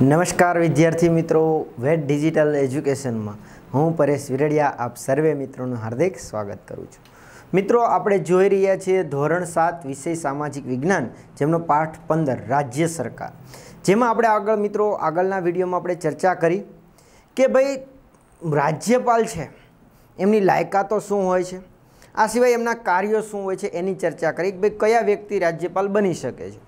નમસ્કાર વિદ્યાર્થી મિત્રો વેટ ડિજિટલ એજ્યુકેશનમાં હું પરેશ વિરડિયા આપ સર્વે મિત્રોનું હાર્દિક સ્વાગત કરું છું મિત્રો આપણે જોઈ રહ્યા છીએ ધોરણ સાત વિષય સામાજિક વિજ્ઞાન જેમનો પાઠ પંદર રાજ્ય સરકાર જેમાં આપણે આગળ મિત્રો આગળના વિડીયોમાં આપણે ચર્ચા કરી કે ભાઈ રાજ્યપાલ છે એમની લાયકાતો શું હોય છે આ સિવાય એમના કાર્યો શું હોય છે એની ચર્ચા કરી કે ભાઈ કયા વ્યક્તિ રાજ્યપાલ બની શકે છે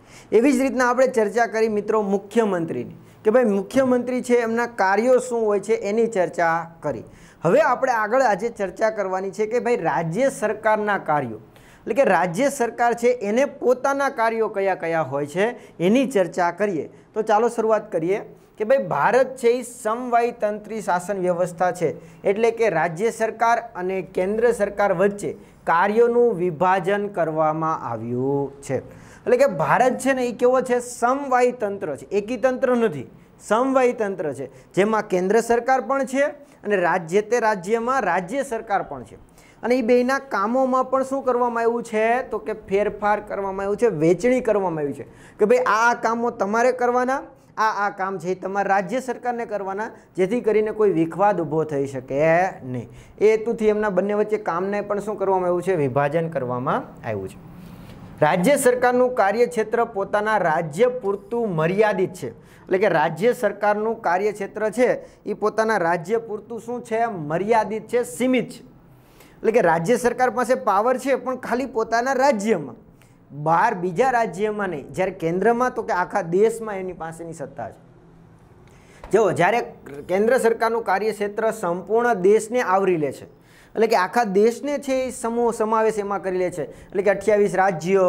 એવી જ રીતના આપણે ચર્ચા કરી મિત્રો મુખ્યમંત્રીની કે ભાઈ મુખ્યમંત્રી છે એમના કાર્યો શું હોય છે એની ચર્ચા કરી હવે આપણે આગળ આજે ચર્ચા કરવાની છે કે ભાઈ રાજ્ય સરકારના કાર્યો એટલે કે રાજ્ય સરકાર છે એને પોતાના કાર્યો કયા કયા હોય છે એની ચર્ચા કરીએ તો ચાલો શરૂઆત કરીએ કે ભાઈ ભારત છે એ સમવાયતંત્રી શાસન વ્યવસ્થા છે એટલે કે રાજ્ય સરકાર અને કેન્દ્ર સરકાર વચ્ચે કાર્યોનું વિભાજન કરવામાં આવ્યું છે એટલે કે ભારત છે ને એ કેવો છે સમવાય તંત્ર છે એકી તંત્ર નથી સમવાય તંત્ર છે જેમાં કેન્દ્ર સરકાર પણ છે અને રાજ્ય તે રાજ્યમાં રાજ્ય સરકાર પણ છે અને એ બેના કામોમાં પણ શું કરવામાં આવ્યું છે તો કે ફેરફાર કરવામાં આવ્યું છે વેચણી કરવામાં આવ્યું છે કે ભાઈ આ કામો તમારે કરવાના આ આ કામ છે એ તમારા રાજ્ય સરકારને કરવાના જેથી કરીને કોઈ વિખવાદ ઊભો થઈ શકે નહીં એ હેતુથી એમના બંને વચ્ચે કામને પણ શું કરવામાં આવ્યું છે વિભાજન કરવામાં આવ્યું છે રાજ્ય સરકારનું કાર્યક્ષેત્ર પોતાના રાજ્ય પૂરતું મર્યાદિત છે એટલે કે રાજ્ય સરકારનું કાર્યક્ષેત્ર છે એ પોતાના રાજ્ય પૂરતું શું છે મર્યાદિત છે સીમિત છે એટલે કે રાજ્ય સરકાર પાસે પાવર છે પણ ખાલી પોતાના રાજ્યમાં બહાર બીજા રાજ્યમાં નહીં જ્યારે કેન્દ્રમાં તો કે આખા દેશમાં એની પાસેની સત્તા છે જુઓ જ્યારે કેન્દ્ર સરકારનું કાર્યક્ષેત્ર સંપૂર્ણ દેશને આવરી લે છે એટલે કે આખા દેશને છે એ સમૂહ સમાવેશ એમાં કરી લે છે એટલે કે અઠ્યાવીસ રાજ્ય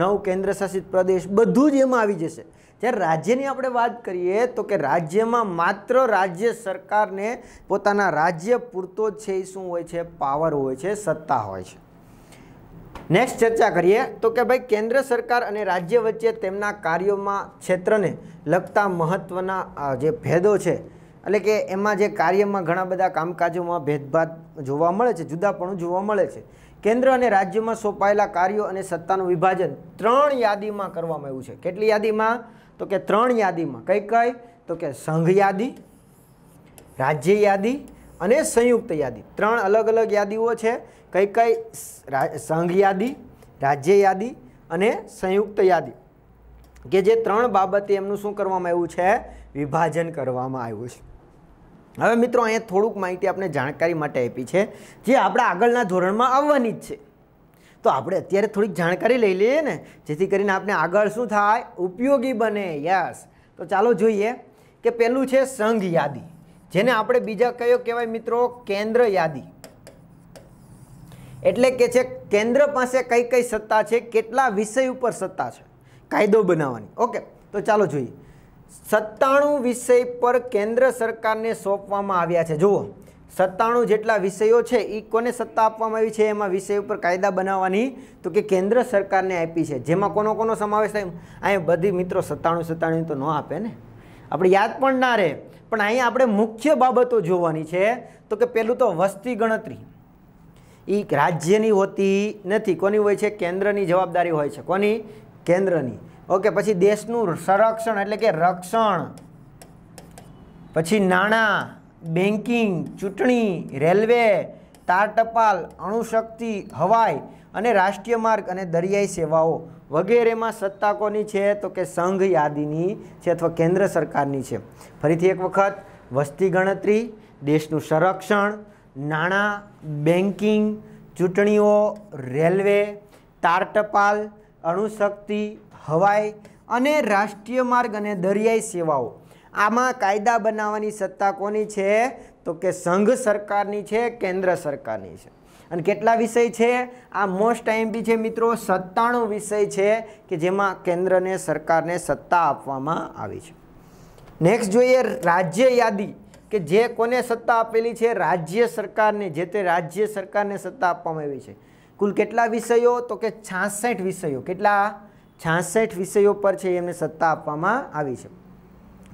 નવ કેન્દ્રશાસિત પ્રદેશ બધું જ એમાં આવી જશે જ્યારે રાજ્યની આપણે વાત કરીએ તો કે રાજ્યમાં માત્ર રાજ્ય સરકારને પોતાના રાજ્ય પૂરતો જ છે એ શું હોય છે પાવર હોય છે સત્તા હોય છે નેક્સ્ટ ચર્ચા કરીએ તો કે ભાઈ કેન્દ્ર સરકાર અને રાજ્ય વચ્ચે તેમના કાર્યોમાં ક્ષેત્રને લગતા મહત્ત્વના જે ભેદો છે એટલે કે એમાં જે કાર્યમાં ઘણા બધા કામકાજોમાં ભેદભાદ જોવા મળે છે જુદાપણું જોવા મળે છે કેન્દ્ર અને રાજ્યમાં સોંપાયેલા કાર્યો અને સત્તાનું વિભાજન ત્રણ યાદીમાં કરવામાં આવ્યું છે કેટલી યાદીમાં તો કે ત્રણ યાદીમાં કઈ કઈ તો કે સંઘ યાદી રાજ્ય યાદી અને સંયુક્ત યાદી ત્રણ અલગ અલગ યાદીઓ છે કઈ કઈ સંઘ યાદી રાજ્ય યાદી અને સંયુક્ત યાદી કે જે ત્રણ બાબતે એમનું શું કરવામાં આવ્યું છે વિભાજન કરવામાં આવ્યું છે હવે મિત્રો અહીંયા થોડુંક માહિતી આપણે જાણકારી માટે આપી છે જે આપણા આગળના ધોરણમાં આવવાની જ છે તો આપણે અત્યારે થોડીક જાણકારી લઈ લઈએ ને જેથી કરીને આપણે આગળ શું થાય ઉપયોગી બને યસ તો ચાલો જોઈએ કે પહેલું છે સંઘ યાદી જેને આપણે બીજા કયો કહેવાય મિત્રો કેન્દ્ર યાદી એટલે કે છે કેન્દ્ર પાસે કઈ કઈ સત્તા છે કેટલા વિષય ઉપર સત્તા છે કાયદો બનાવવાની ઓકે તો ચાલો જોઈએ સત્તાણું વિષય પર કેન્દ્ર સરકારને સોંપવામાં આવ્યા છે જુઓ સત્તાણું જેટલા વિષયો છે એ કોને સત્તા આપવામાં આવી છે એમાં વિષય ઉપર કાયદા બનાવવાની તો કે કેન્દ્ર સરકારને આપી છે જેમાં કોનો કોનો સમાવેશ થાય અહીંયા બધી મિત્રો સત્તાણું સત્તાણું તો ન આપે ને આપણે યાદ પણ ના રહે પણ અહીંયા આપણે મુખ્ય બાબતો જોવાની છે તો કે પહેલું તો વસ્તી ગણતરી એ રાજ્યની હોતી નથી કોની હોય છે કેન્દ્રની જવાબદારી હોય છે કોની કેન્દ્રની ઓકે પછી દેશનું સંરક્ષણ એટલે કે રક્ષણ પછી નાણાં બેન્કિંગ ચૂંટણી રેલવે તાર ટપાલ અણુશક્તિ હવાઈ અને રાષ્ટ્રીય માર્ગ અને દરિયાઈ સેવાઓ વગેરેમાં સત્તા કોની છે તો કે સંઘ યાદીની છે અથવા કેન્દ્ર સરકારની છે ફરીથી એક વખત વસ્તી ગણતરી દેશનું સંરક્ષણ નાણાં બેન્કિંગ ચૂંટણીઓ રેલવે તાર ટપાલ અણુશક્તિ હવાઈ અને રાષ્ટ્રીય માર્ગ અને દરિયાઈ સેવાઓ આમાં કાયદા બનાવવાની સત્તા કોની છે તો કે સંઘ સરકારની છે કેન્દ્ર સરકારની છે અને કેટલા વિષય છે આ મોસ્ટ ટાઈમથી છે મિત્રો સત્તાણું વિષય છે કે જેમાં કેન્દ્રને સરકારને સત્તા આપવામાં આવી છે નેક્સ્ટ જોઈએ રાજ્ય યાદી કે જે કોને સત્તા આપેલી છે રાજ્ય સરકારને જે તે રાજ્ય સરકારને સત્તા આપવામાં આવી છે કુલ કેટલા વિષયો તો કે છાસઠ વિષયો કેટલા છાસઠ વિષયો પર છે એમને સત્તા આપવામાં આવી છે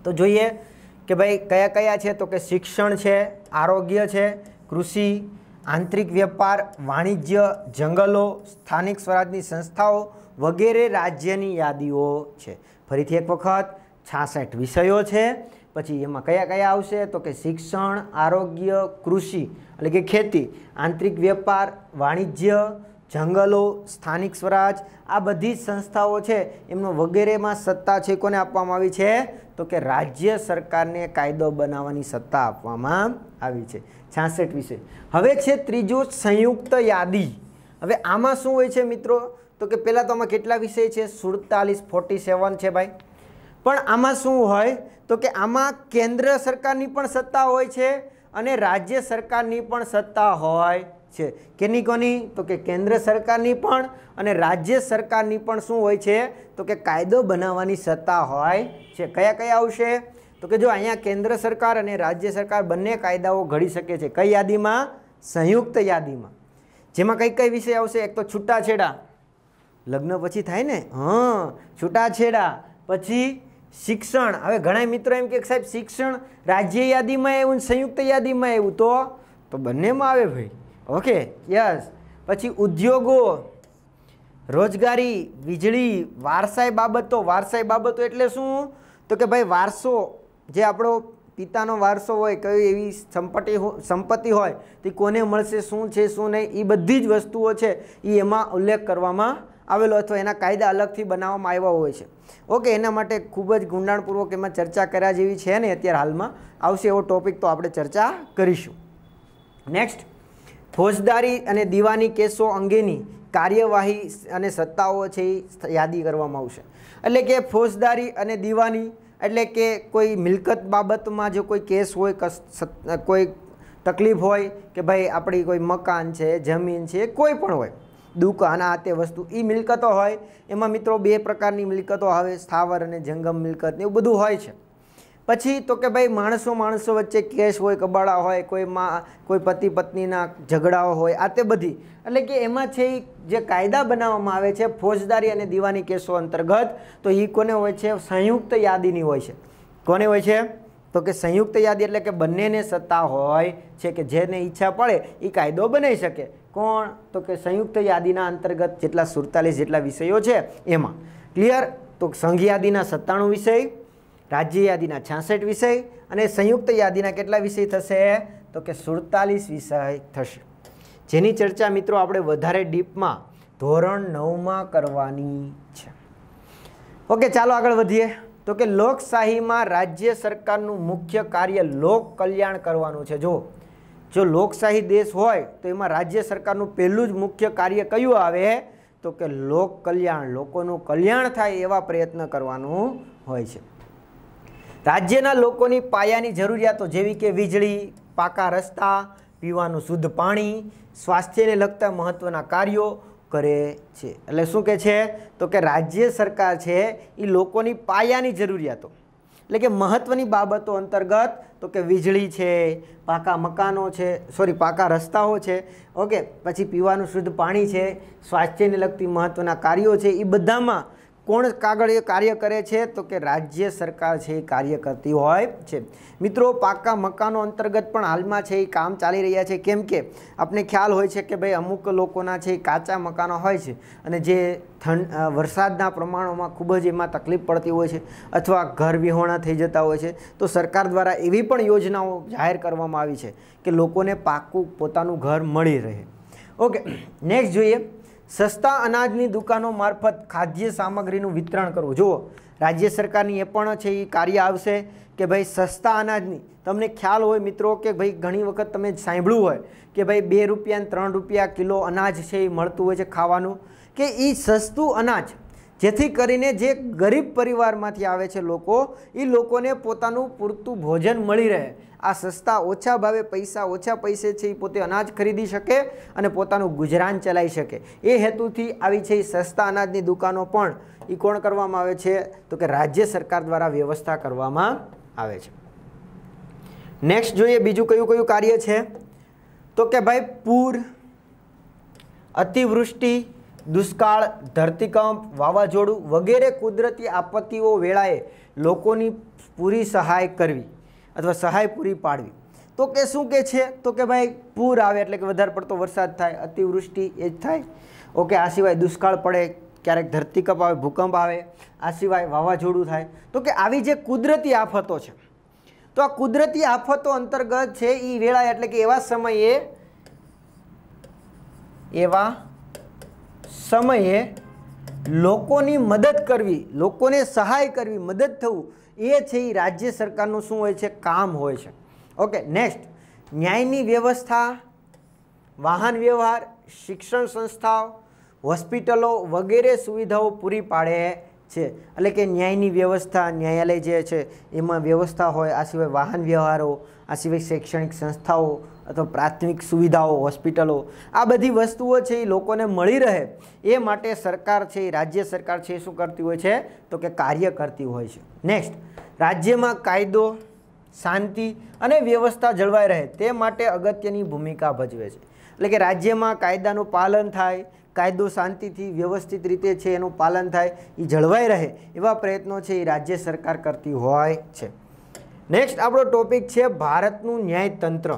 તો જોઈએ કે ભાઈ કયા કયા છે તો કે શિક્ષણ છે આરોગ્ય છે કૃષિ આંતરિક વેપાર વાણિજ્ય જંગલો સ્થાનિક સ્વરાજની સંસ્થાઓ વગેરે રાજ્યની યાદીઓ છે ફરીથી એક વખત છાસઠ વિષયો છે પછી એમાં કયા કયા આવશે તો કે શિક્ષણ આરોગ્ય કૃષિ એટલે કે ખેતી આંતરિક વેપાર વાણિજ્ય જંગલો સ્થાનિક સ્વરાજ આ બધી જ સંસ્થાઓ છે એમનો વગેરેમાં સત્તા છે કોને આપવામાં આવી છે તો કે રાજ્ય સરકારને કાયદો બનાવવાની સત્તા આપવામાં આવી છે છાસઠ વિશે હવે છે ત્રીજો સંયુક્ત યાદી હવે આમાં શું હોય છે મિત્રો તો કે પહેલાં તો આમાં કેટલા વિષય છે સુડતાલીસ ફોર્ટી સેવન છે ભાઈ પણ આમાં શું હોય તો કે આમાં કેન્દ્ર સરકારની પણ સત્તા હોય છે અને રાજ્ય સરકારની પણ સત્તા હોય છે કેની કોની તો કે કેન્દ્ર સરકારની પણ અને રાજ્ય સરકારની પણ શું હોય છે તો કે કાયદો બનાવવાની સત્તા હોય છે કયા કયા આવશે તો કે જો અહીંયા કેન્દ્ર સરકાર અને રાજ્ય સરકાર બંને કાયદાઓ ઘડી શકે છે કઈ યાદીમાં સંયુક્ત યાદીમાં જેમાં કઈ કઈ વિષય આવશે એક તો છૂટાછેડા લગ્ન પછી થાય ને હં છૂટાછેડા પછી શિક્ષણ હવે ઘણા મિત્રો એમ કે સાહેબ શિક્ષણ રાજ્ય યાદીમાં એવું સંયુક્ત યાદીમાં એવું તો તો બંનેમાં આવે ભાઈ ઓકે યસ પછી ઉદ્યોગો રોજગારી વીજળી વારસાઈ બાબતો વારસાઈ બાબતો એટલે શું તો કે ભાઈ વારસો જે આપણો પિતાનો વારસો હોય કઈ એવી સંપત્તિ સંપત્તિ હોય તે કોને મળશે શું છે શું નહીં એ બધી જ વસ્તુઓ છે એ એમાં ઉલ્લેખ કરવામાં આવેલો અથવા એના કાયદા અલગથી બનાવવામાં આવ્યા હોય છે ઓકે એના માટે ખૂબ જ ગુંડાણપૂર્વક એમાં ચર્ચા કર્યા જેવી છે ને અત્યારે હાલમાં આવશે એવો ટોપિક તો આપણે ચર્ચા કરીશું નેક્સ્ટ ફોજદારી અને દીવાની કેસો અંગેની કાર્યવાહી અને સત્તાઓ છે એ યાદી કરવામાં આવશે એટલે કે ફોજદારી અને દીવાની એટલે કે કોઈ મિલકત બાબતમાં જો કોઈ કેસ હોય કોઈ તકલીફ હોય કે ભાઈ આપણી કોઈ મકાન છે જમીન છે કોઈ પણ હોય દુકાન આ તે વસ્તુ એ મિલકતો હોય એમાં મિત્રો બે પ્રકારની મિલકતો આવે સ્થાવર અને જંગમ મિલકત એવું બધું હોય છે પછી તો કે ભાઈ માણસો માણસો વચ્ચે કેસ હોય કબાડા હોય કોઈ માં કોઈ પતિ પત્નીના ઝઘડાઓ હોય આ તે બધી એટલે કે એમાં છે જે કાયદા બનાવવામાં આવે છે ફોજદારી અને દીવાની કેસો અંતર્ગત તો એ કોને હોય છે સંયુક્ત યાદીની હોય છે કોને હોય છે તો કે સંયુક્ત યાદી એટલે કે બંનેને સત્તા હોય છે કે જેને ઈચ્છા પડે એ કાયદો બનાવી શકે કોણ તો કે સંયુક્ત યાદીના અંતર્ગત જેટલા સુડતાલીસ જેટલા વિષયો છે એમાં ક્લિયર તો સંઘ યાદીના સત્તાણું વિષય રાજ્ય યાદીના છાસઠ વિષય અને સંયુક્ત યાદીના કેટલા વિષય થશે તો કે સુડતાલીસ વિષય થશે જેની ચર્ચા મિત્રો આપણે વધારે ડીપમાં ધોરણ નવમાં કરવાની છે ઓકે ચાલો આગળ વધીએ તો કે લોકશાહીમાં રાજ્ય સરકારનું મુખ્ય કાર્ય લોક કલ્યાણ કરવાનું છે જો જો લોકશાહી દેશ હોય તો એમાં રાજ્ય સરકારનું પહેલું જ મુખ્ય કાર્ય કયું આવે તો કે લોક કલ્યાણ લોકોનું કલ્યાણ થાય એવા પ્રયત્ન કરવાનું હોય છે રાજ્યના લોકોની પાયાની જરૂરિયાતો જેવી કે વીજળી પાકા રસ્તા પીવાનું શુદ્ધ પાણી સ્વાસ્થ્યને લગતા મહત્ત્વના કાર્યો કરે છે એટલે શું કહે છે તો કે રાજ્ય સરકાર છે એ લોકોની પાયાની જરૂરિયાતો એટલે કે મહત્ત્વની બાબતો અંતર્ગત તો કે વીજળી છે પાકા મકાનો છે સોરી પાકા રસ્તાઓ છે ઓકે પછી પીવાનું શુદ્ધ પાણી છે સ્વાસ્થ્યને લગતી મહત્ત્વના કાર્યો છે એ બધામાં કોણ કાગળ એ કાર્ય કરે છે તો કે રાજ્ય સરકાર છે એ કાર્ય કરતી હોય છે મિત્રો પાકા મકાનો અંતર્ગત પણ હાલમાં છે એ કામ ચાલી રહ્યા છે કેમ કે આપણે ખ્યાલ હોય છે કે ભાઈ અમુક લોકોના છે એ કાચા મકાનો હોય છે અને જે ઠંડ વરસાદના પ્રમાણોમાં ખૂબ જ એમાં તકલીફ પડતી હોય છે અથવા ઘર વિહોણા થઈ જતા હોય છે તો સરકાર દ્વારા એવી પણ યોજનાઓ જાહેર કરવામાં આવી છે કે લોકોને પાકું પોતાનું ઘર મળી રહે ઓકે નેક્સ્ટ જોઈએ સસ્તા અનાજની દુકાનો મારફત ખાદ્ય સામગ્રીનું વિતરણ કરવું જુઓ રાજ્ય સરકારની એ પણ છે એ કાર્ય આવશે કે ભાઈ સસ્તા અનાજની તમને ખ્યાલ હોય મિત્રો કે ભાઈ ઘણી વખત તમે સાંભળ્યું હોય કે ભાઈ બે રૂપિયાને ત્રણ રૂપિયા કિલો અનાજ છે એ મળતું હોય છે ખાવાનું કે એ સસ્તું અનાજ જેથી કરીને જે ગરીબ પરિવારમાંથી આવે છે લોકો એ લોકોને પોતાનું પૂરતું ભોજન મળી રહે આ સસ્તા ઓછા ભાવે પૈસા ઓછા પૈસે છે એ પોતે અનાજ ખરીદી શકે અને પોતાનું ગુજરાન ચલાવી શકે એ હેતુથી આવી છે એ સસ્તા અનાજની દુકાનો પણ એ કોણ કરવામાં આવે છે તો કે રાજ્ય સરકાર દ્વારા વ્યવસ્થા કરવામાં આવે છે નેક્સ્ટ જોઈએ બીજું કયું કયું કાર્ય છે તો કે ભાઈ પૂર અતિવૃષ્ટિ દુષ્કાળ ધરતીકંપ વાવાઝોડું વગેરે કુદરતી આપત્તિઓ વેળાએ લોકોની પૂરી સહાય કરવી અથવા સહાય પૂરી પાડવી તો કે શું કે છે તો કે ભાઈ પૂર આવે એટલે કે વધારે પડતો વરસાદ થાય અતિવૃષ્ટિ એ જ થાય ઓકે આ સિવાય દુષ્કાળ પડે ક્યારેક ધરતીકપ આવે ભૂકંપ આવે આ સિવાય વાવાઝોડું થાય તો કે આવી જે કુદરતી આફતો છે તો આ કુદરતી આફતો અંતર્ગત છે એ વેળા એટલે કે એવા સમયે એવા સમયે લોકોની મદદ કરવી લોકોને સહાય કરવી મદદ થવું એ છે એ રાજ્ય સરકારનું શું હોય છે કામ હોય છે ઓકે નેક્સ્ટ ન્યાયની વ્યવસ્થા વાહન વ્યવહાર શિક્ષણ સંસ્થાઓ હોસ્પિટલો વગેરે સુવિધાઓ પૂરી પાડે છે એટલે કે ન્યાયની વ્યવસ્થા ન્યાયાલય જે છે એમાં વ્યવસ્થા હોય આ સિવાય વાહન વ્યવહારો આ સિવાય શૈક્ષણિક સંસ્થાઓ અથવા પ્રાથમિક સુવિધાઓ હોસ્પિટલો આ બધી વસ્તુઓ છે એ લોકોને મળી રહે એ માટે સરકાર છે એ રાજ્ય સરકાર છે એ શું કરતી હોય છે તો કે કાર્ય કરતી હોય છે નેક્સ્ટ રાજ્યમાં કાયદો શાંતિ અને વ્યવસ્થા જળવાઈ રહે તે માટે અગત્યની ભૂમિકા ભજવે છે એટલે કે રાજ્યમાં કાયદાનું પાલન થાય કાયદો શાંતિથી વ્યવસ્થિત રીતે છે એનું પાલન થાય એ જળવાઈ રહે એવા પ્રયત્નો છે એ રાજ્ય સરકાર કરતી હોય છે નેક્સ્ટ આપણો ટોપિક છે ભારતનું ન્યાયતંત્ર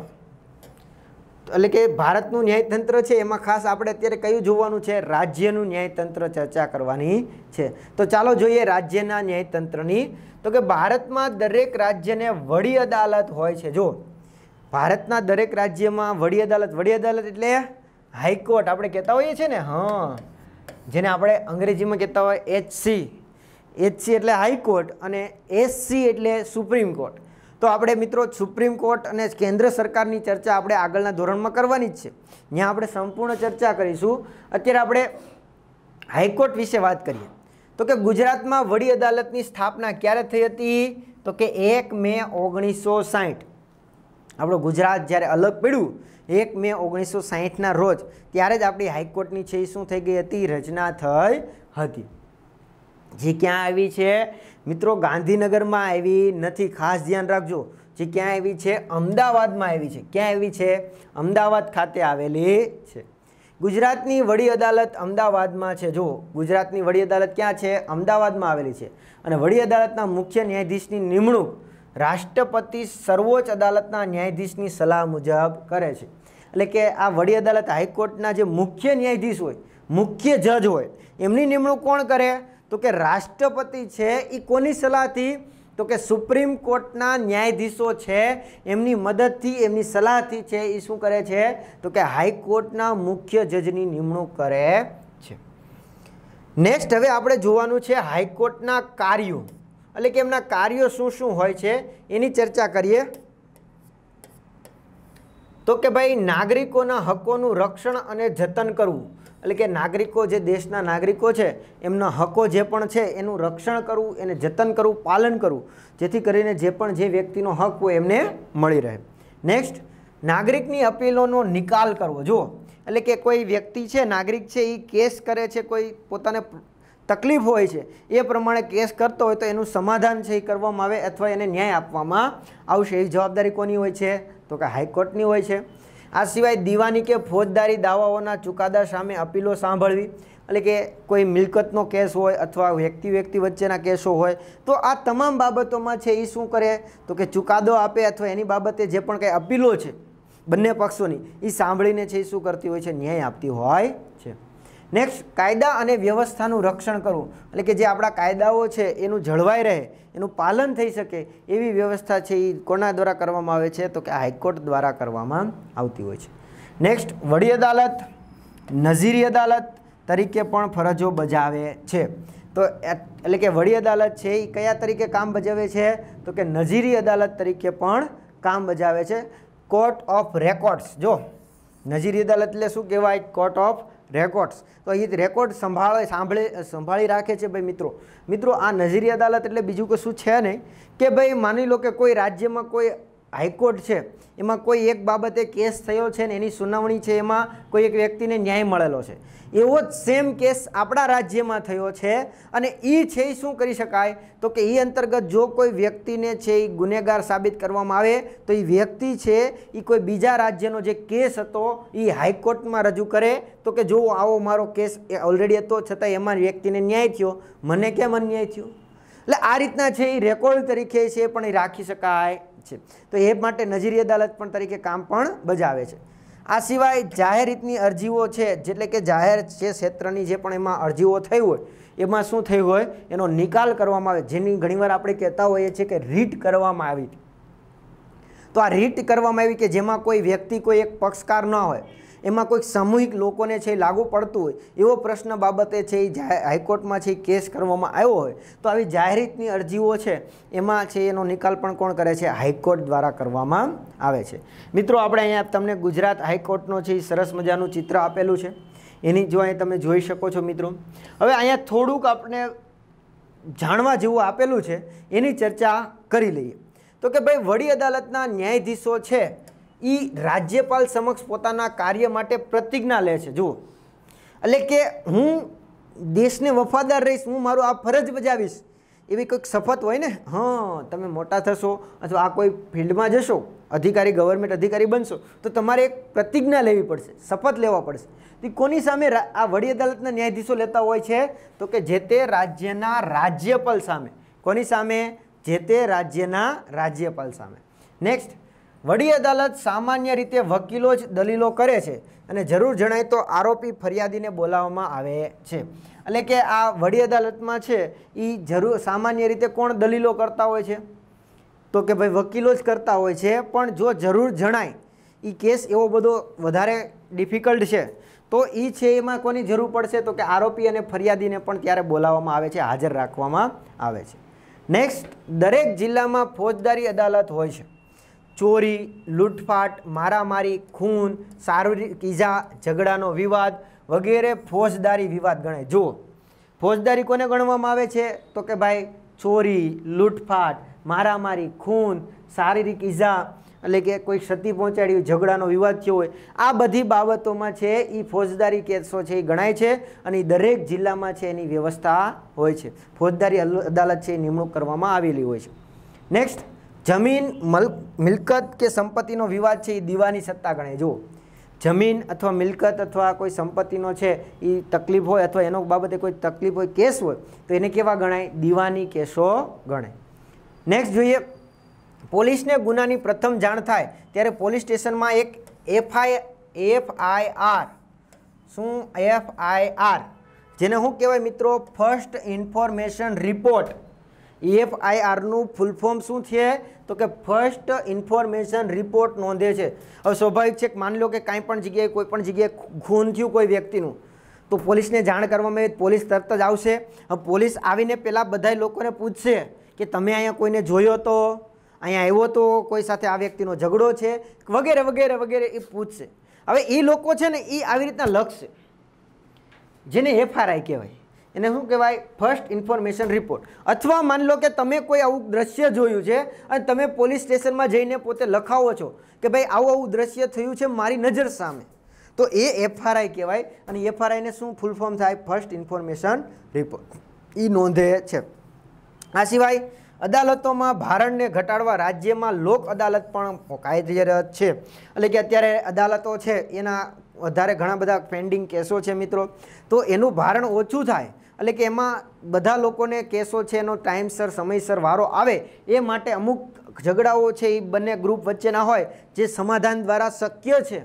એટલે કે ભારતનું ન્યાયતંત્ર છે એમાં ખાસ આપણે અત્યારે કયું જોવાનું છે રાજ્યનું ન્યાયતંત્ર ચર્ચા કરવાની છે તો ચાલો જોઈએ રાજ્યના ન્યાયતંત્રની તો કે ભારતમાં દરેક રાજ્યને વડી અદાલત હોય છે જો ભારતના દરેક રાજ્યમાં વડી અદાલત વડી અદાલત એટલે હાઈકોર્ટ આપણે કહેતા હોઈએ છીએ ને હા જેને આપણે અંગ્રેજીમાં કહેતા હોય એચસી એચસી એટલે હાઈકોર્ટ અને એસસી એટલે સુપ્રીમ કોર્ટ તો આપણે મિત્રો સુપ્રીમ કોર્ટ અને કેન્દ્ર સરકારની ચર્ચા આપણે આગળના ધોરણમાં કરવાની જ છે ત્યાં આપણે સંપૂર્ણ ચર્ચા કરીશું અત્યારે આપણે હાઈકોર્ટ વિશે વાત કરીએ તો કે ગુજરાતમાં વડી અદાલતની સ્થાપના ક્યારે થઈ હતી તો કે એક મે ઓગણીસો સાહીઠ આપણું ગુજરાત જ્યારે અલગ પડ્યું એક મે ઓગણીસો સાહીઠના રોજ ત્યારે જ આપણી હાઈકોર્ટની છે એ શું થઈ ગઈ હતી રચના થઈ હતી જે ક્યાં આવી છે મિત્રો ગાંધીનગરમાં આવી નથી ખાસ ધ્યાન રાખજો જે ક્યાં આવી છે અમદાવાદમાં આવી છે ક્યાં આવી છે અમદાવાદ ખાતે આવેલી છે ગુજરાતની વડી અદાલત અમદાવાદમાં છે જો ગુજરાતની વડી અદાલત ક્યાં છે અમદાવાદમાં આવેલી છે અને વડી અદાલતના મુખ્ય ન્યાયાધીશની નિમણૂક રાષ્ટ્રપતિ સર્વોચ્ચ અદાલતના ન્યાયાધીશની સલાહ મુજબ કરે છે એટલે કે આ વડી અદાલત હાઈકોર્ટના જે મુખ્ય ન્યાયાધીશ હોય મુખ્ય જજ હોય એમની નિમણૂક કોણ કરે તો કે રાષ્ટ્રપતિ છે એ કોની સલાહથી તો કે સુપ્રીમ કોર્ટના ન્યાયાધીશો છે એમની મદદથી એમની સલાહથી છે એ શું કરે છે તો કે હાઈકોર્ટના મુખ્ય જજની નિમણૂક કરે છે નેક્સ્ટ હવે આપણે જોવાનું છે હાઈકોર્ટના કાર્યો એટલે કે એમના કાર્યો શું શું હોય છે એની ચર્ચા કરીએ તો કે ભાઈ નાગરિકોના હકોનું રક્ષણ અને જતન કરવું એટલે કે નાગરિકો જે દેશના નાગરિકો છે એમના હકો જે પણ છે એનું રક્ષણ કરવું એને જતન કરવું પાલન કરવું જેથી કરીને જે પણ જે વ્યક્તિનો હક હોય એમને મળી રહે નેક્સ્ટ નાગરિકની અપીલોનો નિકાલ કરવો જુઓ એટલે કે કોઈ વ્યક્તિ છે નાગરિક છે એ કેસ કરે છે કોઈ પોતાને તકલીફ હોય છે એ પ્રમાણે કેસ કરતો હોય તો એનું સમાધાન છે એ કરવામાં આવે અથવા એને ન્યાય આપવામાં આવશે એ જવાબદારી કોની હોય છે તો કે હાઈકોર્ટની હોય છે આ સિવાય દીવાની કે ફોજદારી દાવાઓના ચુકાદા સામે અપીલો સાંભળવી એટલે કે કોઈ મિલકતનો કેસ હોય અથવા વ્યક્તિ વ્યક્તિ વચ્ચેના કેસો હોય તો આ તમામ બાબતોમાં છે એ શું કરે તો કે ચુકાદો આપે અથવા એની બાબતે જે પણ કંઈ અપીલો છે બંને પક્ષોની એ સાંભળીને છે એ શું કરતી હોય છે ન્યાય આપતી હોય નેક્સ્ટ કાયદા અને વ્યવસ્થાનું રક્ષણ કરવું એટલે કે જે આપણા કાયદાઓ છે એનું જળવાઈ રહે એનું પાલન થઈ શકે એવી વ્યવસ્થા છે એ કોના દ્વારા કરવામાં આવે છે તો કે હાઈકોર્ટ દ્વારા કરવામાં આવતી હોય છે નેક્સ્ટ વડી અદાલત નજીરી અદાલત તરીકે પણ ફરજો બજાવે છે તો એટલે કે વડી અદાલત છે એ કયા તરીકે કામ બજાવે છે તો કે નજીરી અદાલત તરીકે પણ કામ બજાવે છે કોર્ટ ઓફ રેકોર્ડ્સ જો નજીરી અદાલત એટલે શું કહેવાય કોર્ટ ઓફ રેકોર્ડ્સ તો એ રેકોર્ડ સંભાળે સાંભળે સંભાળી રાખે છે ભાઈ મિત્રો મિત્રો આ નજરી અદાલત એટલે બીજું કશું છે નહીં કે ભાઈ માની લો કે કોઈ રાજ્યમાં કોઈ હાઈકોર્ટ છે એમાં કોઈ એક બાબતે કેસ થયો છે ને એની સુનાવણી છે એમાં કોઈ એક વ્યક્તિને ન્યાય મળેલો છે એવો જ સેમ કેસ આપણા રાજ્યમાં થયો છે અને એ છે એ શું કરી શકાય તો કે એ અંતર્ગત જો કોઈ વ્યક્તિને છે એ ગુનેગાર સાબિત કરવામાં આવે તો એ વ્યક્તિ છે એ કોઈ બીજા રાજ્યનો જે કેસ હતો એ હાઈકોર્ટમાં રજૂ કરે તો કે જો આવો મારો કેસ એ ઓલરેડી હતો છતાં એમાં વ્યક્તિને ન્યાય થયો મને કેમ અન્યાય થયો એટલે આ રીતના છે એ રેકોર્ડ તરીકે છે પણ એ રાખી શકાય છે તો એ માટે નજીરી અદાલત પણ તરીકે કામ પણ બજાવે છે આ સિવાય જાહેર રીતની અરજીઓ છે જેટલે કે જાહેર જે ક્ષેત્રની જે પણ એમાં અરજીઓ થઈ હોય એમાં શું થયું હોય એનો નિકાલ કરવામાં આવે જેની ઘણીવાર આપણે કહેતા હોઈએ છીએ કે રીટ કરવામાં આવી તો આ રીટ કરવામાં આવી કે જેમાં કોઈ વ્યક્તિ કોઈ એક પક્ષકાર ન હોય એમાં કોઈક સામૂહિક લોકોને છે લાગુ પડતું હોય એવો પ્રશ્ન બાબતે છે એ હાઈકોર્ટમાં છે કેસ કરવામાં આવ્યો હોય તો આવી જાહેરિતની અરજીઓ છે એમાં છે એનો નિકાલ પણ કોણ કરે છે હાઈકોર્ટ દ્વારા કરવામાં આવે છે મિત્રો આપણે અહીંયા તમને ગુજરાત હાઈકોર્ટનો છે એ સરસ મજાનું ચિત્ર આપેલું છે એની જો અહીંયા તમે જોઈ શકો છો મિત્રો હવે અહીંયા થોડુંક આપણે જાણવા જેવું આપેલું છે એની ચર્ચા કરી લઈએ તો કે ભાઈ વડી અદાલતના ન્યાયાધીશો છે એ રાજ્યપાલ સમક્ષ પોતાના કાર્ય માટે પ્રતિજ્ઞા લે છે જુઓ એટલે કે હું દેશને વફાદાર રહીશ હું મારું આ ફરજ બજાવીશ એવી કોઈક શપથ હોય ને હં તમે મોટા થશો અથવા આ કોઈ ફિલ્ડમાં જશો અધિકારી ગવર્મેન્ટ અધિકારી બનશો તો તમારે એક પ્રતિજ્ઞા લેવી પડશે શપથ લેવા પડશે તે કોની સામે આ વડી અદાલતના ન્યાયાધીશો લેતા હોય છે તો કે જે તે રાજ્યના રાજ્યપાલ સામે કોની સામે જે તે રાજ્યના રાજ્યપાલ સામે નેક્સ્ટ વડી અદાલત સામાન્ય રીતે વકીલો જ દલીલો કરે છે અને જરૂર જણાય તો આરોપી ફરિયાદીને બોલાવવામાં આવે છે એટલે કે આ વડી અદાલતમાં છે એ જરૂર સામાન્ય રીતે કોણ દલીલો કરતા હોય છે તો કે ભાઈ વકીલો જ કરતા હોય છે પણ જો જરૂર જણાય એ કેસ એવો બધો વધારે ડિફિકલ્ટ છે તો એ છે એમાં કોની જરૂર પડશે તો કે આરોપી અને ફરિયાદીને પણ ત્યારે બોલાવવામાં આવે છે હાજર રાખવામાં આવે છે નેક્સ્ટ દરેક જિલ્લામાં ફોજદારી અદાલત હોય છે ચોરી લૂંટફાટ મારામારી ખૂન શારીરિક ઈજા ઝઘડાનો વિવાદ વગેરે ફોજદારી વિવાદ ગણાય જુઓ ફોજદારી કોને ગણવામાં આવે છે તો કે ભાઈ ચોરી લૂંટફાટ મારામારી ખૂન શારીરિક ઈજા એટલે કે કોઈ ક્ષતિ પહોંચાડ્યું ઝઘડાનો વિવાદ થયો હોય આ બધી બાબતોમાં છે એ ફોજદારી કેસો છે એ ગણાય છે અને દરેક જિલ્લામાં છે એની વ્યવસ્થા હોય છે ફોજદારી અદાલત છે એ નિમણૂક કરવામાં આવેલી હોય છે નેક્સ્ટ જમીન મિલકત કે સંપત્તિનો વિવાદ છે એ દીવાની સત્તા ગણે જુઓ જમીન અથવા મિલકત અથવા કોઈ સંપત્તિનો છે એ તકલીફ હોય અથવા એનો બાબતે કોઈ તકલીફ હોય કેસ હોય તો એને કેવા ગણાય દીવાની કેસો ગણાય નેક્સ્ટ જોઈએ પોલીસને ગુનાની પ્રથમ જાણ થાય ત્યારે પોલીસ સ્ટેશનમાં એક એફઆઈ એફઆઈઆર શું એફઆઈઆર જેને શું કહેવાય મિત્રો ફર્સ્ટ ઇન્ફોર્મેશન રિપોર્ટ ઈએફઆઈઆરનું ફૂલ ફોર્મ શું છે તો કે ફર્સ્ટ ઇન્ફોર્મેશન રિપોર્ટ નોંધે છે હવે સ્વાભાવિક છે કે માની લો કે કાંઈ પણ જગ્યાએ કોઈ પણ જગ્યાએ ખૂન થયું કોઈ વ્યક્તિનું તો પોલીસને જાણ કરવામાં આવી પોલીસ તરત જ આવશે હવે પોલીસ આવીને પહેલાં બધા લોકોને પૂછશે કે તમે અહીંયા કોઈને જોયો હતો અહીંયા આવ્યો હતો કોઈ સાથે આ વ્યક્તિનો ઝઘડો છે વગેરે વગેરે વગેરે એ પૂછશે હવે એ લોકો છે ને એ આવી રીતના લખશે જેને એફઆરઆઈ કહેવાય એને શું કહેવાય ફર્સ્ટ ઇન્ફોર્મેશન રિપોર્ટ અથવા માની લો કે તમે કોઈ આવું દ્રશ્ય જોયું છે અને તમે પોલીસ સ્ટેશનમાં જઈને પોતે લખાવો છો કે ભાઈ આવું આવું દ્રશ્ય થયું છે મારી નજર સામે તો એ એફઆરઆઈ કહેવાય અને એફઆરઆઈને શું ફૂલ ફોર્મ થાય ફર્સ્ટ ઇન્ફોર્મેશન રિપોર્ટ એ નોંધે છે આ સિવાય અદાલતોમાં ભારણને ઘટાડવા રાજ્યમાં લોક અદાલત પણ કાર્યરત છે એટલે કે અત્યારે અદાલતો છે એના વધારે ઘણા બધા પેન્ડિંગ કેસો છે મિત્રો તો એનું ભારણ ઓછું થાય એટલે કે એમાં બધા લોકોને કેસો છે એનો ટાઈમસર સમયસર વારો આવે એ માટે અમુક ઝઘડાઓ છે એ બંને ગ્રુપ વચ્ચેના હોય જે સમાધાન દ્વારા શક્ય છે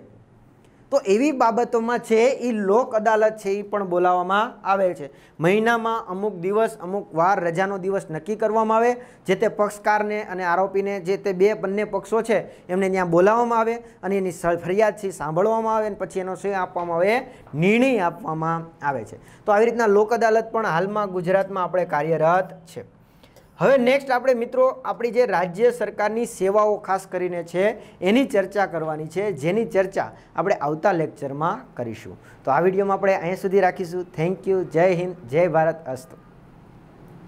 તો એવી બાબતોમાં છે એ લોક અદાલત છે એ પણ બોલાવવામાં આવે છે મહિનામાં અમુક દિવસ અમુક વાર રજાનો દિવસ નક્કી કરવામાં આવે જે તે પક્ષકારને અને આરોપીને જે તે બે બંને પક્ષો છે એમને ત્યાં બોલાવવામાં આવે અને એની ફરિયાદ છે સાંભળવામાં આવે અને પછી એનો શું આપવામાં આવે નિર્ણય આપવામાં આવે છે તો આવી રીતના લોક અદાલત પણ હાલમાં ગુજરાતમાં આપણે કાર્યરત છે હવે નેક્સ્ટ આપણે મિત્રો આપણી જે રાજ્ય સરકારની સેવાઓ ખાસ કરીને છે એની ચર્ચા કરવાની છે જેની ચર્ચા આપણે આવતા લેક્ચરમાં કરીશું તો આ વિડીયોમાં આપણે અહીં સુધી રાખીશું થેન્ક યુ જય હિન્દ જય ભારત અસ્ત